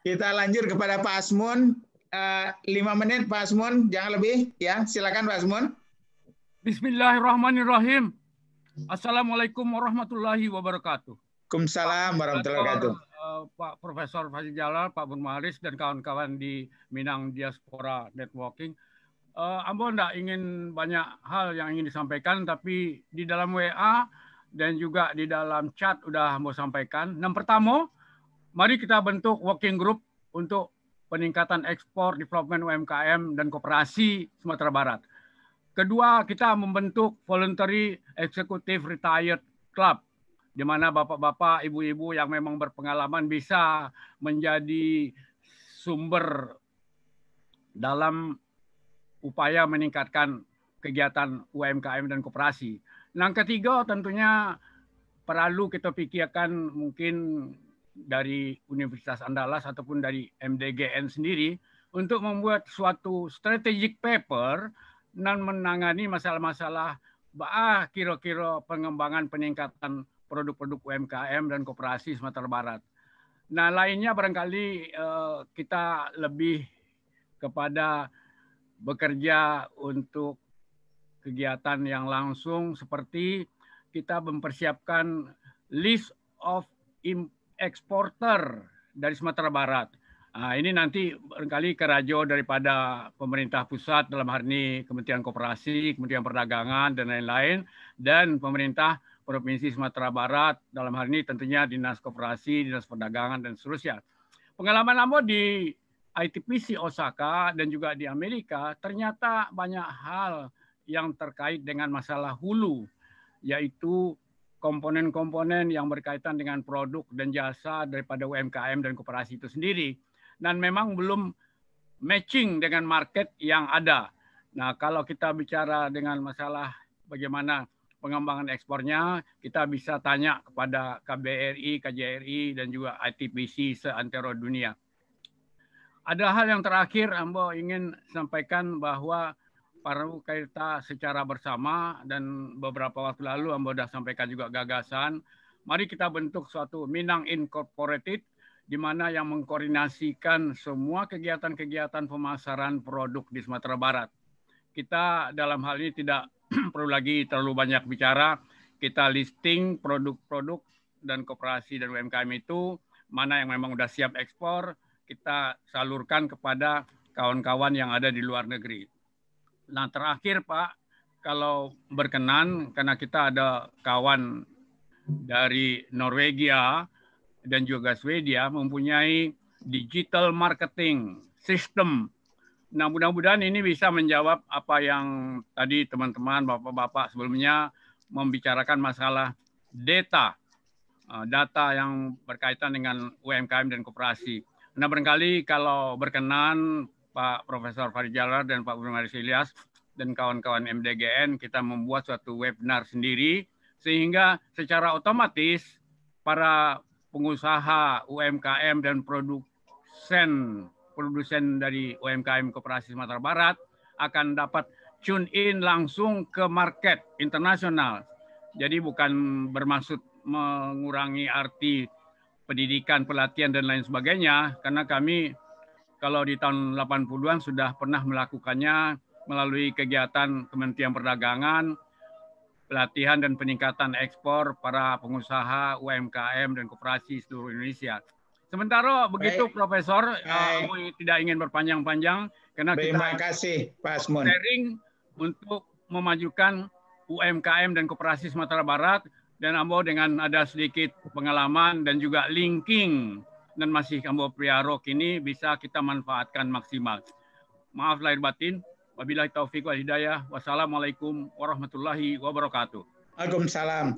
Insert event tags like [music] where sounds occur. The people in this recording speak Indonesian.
Kita lanjut kepada Pak Asmun. Eh, lima menit Pak Asmun, jangan lebih. Ya, silakan Pak Asmun. Bismillahirrahmanirrahim. Assalamualaikum warahmatullahi wabarakatuh. Waalaikumsalam warahmatullahi wabarakatuh. Eh, Pak Profesor Fazil Jalal, Pak Bunmaris, dan kawan-kawan di Minang Diaspora Networking. Uh, Ambo tidak ingin banyak hal yang ingin disampaikan, tapi di dalam WA dan juga di dalam chat udah mau sampaikan. Yang pertama, mari kita bentuk working group untuk peningkatan ekspor, development UMKM, dan kooperasi Sumatera Barat. Kedua, kita membentuk Voluntary Executive Retired Club, di mana bapak-bapak, ibu-ibu yang memang berpengalaman bisa menjadi sumber dalam upaya meningkatkan kegiatan UMKM dan kooperasi. Yang ketiga tentunya perlu kita pikirkan mungkin dari Universitas Andalas ataupun dari MDGN sendiri untuk membuat suatu strategic paper dan menangani masalah-masalah bah kira-kira pengembangan peningkatan produk-produk UMKM dan koperasi Sumatera Barat. Nah lainnya barangkali eh, kita lebih kepada bekerja untuk kegiatan yang langsung seperti kita mempersiapkan list of eksporter dari Sumatera Barat. Nah, ini nanti barangkali kerajo daripada pemerintah pusat dalam hal ini Kementerian Koperasi, Kementerian Perdagangan, dan lain-lain. Dan pemerintah Provinsi Sumatera Barat dalam hal ini tentunya Dinas Koperasi, Dinas Perdagangan, dan seterusnya. Pengalaman lama di ITPC Osaka dan juga di Amerika ternyata banyak hal yang terkait dengan masalah hulu, yaitu komponen-komponen yang berkaitan dengan produk dan jasa daripada UMKM dan koperasi itu sendiri dan memang belum matching dengan market yang ada. Nah, kalau kita bicara dengan masalah bagaimana pengembangan ekspornya, kita bisa tanya kepada KBRI, KJRI dan juga ITPC seantero dunia. Ada hal yang terakhir Ambo ingin sampaikan bahwa Paru kita secara bersama dan beberapa waktu lalu Ambo sudah sampaikan juga gagasan. Mari kita bentuk suatu Minang Incorporated di mana yang mengkoordinasikan semua kegiatan-kegiatan pemasaran produk di Sumatera Barat. Kita dalam hal ini tidak [clears throat] perlu lagi terlalu banyak bicara. Kita listing produk-produk dan koperasi dan UMKM itu mana yang memang sudah siap ekspor, kita salurkan kepada kawan-kawan yang ada di luar negeri Nah terakhir Pak, kalau berkenan karena kita ada kawan dari Norwegia dan juga Swedia mempunyai digital marketing system. Nah mudah-mudahan ini bisa menjawab apa yang tadi teman-teman bapak-bapak sebelumnya membicarakan masalah data eh, data yang berkaitan dengan UMKM dan koperasi. Nah, barangkali kalau berkenan Pak Profesor Farijalar dan Pak Bung Maris Ilyas dan kawan-kawan MDGN kita membuat suatu webinar sendiri sehingga secara otomatis para pengusaha UMKM dan produsen produsen dari UMKM Koperasi Sumatera Barat akan dapat tune in langsung ke market internasional. Jadi bukan bermaksud mengurangi arti pendidikan, pelatihan dan lain sebagainya karena kami kalau di tahun 80-an sudah pernah melakukannya melalui kegiatan Kementerian Perdagangan, pelatihan dan peningkatan ekspor para pengusaha UMKM dan koperasi seluruh Indonesia. Sementara begitu Baik. Profesor eh, Baik. Uh, tidak ingin berpanjang-panjang karena Baik, kita terima kasih Pak Asmun. Sharing untuk memajukan UMKM dan koperasi Sumatera Barat dan Ambo dengan ada sedikit pengalaman dan juga linking dan masih kamu rok ini bisa kita manfaatkan maksimal. Maaf lahir batin. Wabillahi taufiq wal hidayah. Wassalamualaikum warahmatullahi wabarakatuh. Waalaikumsalam.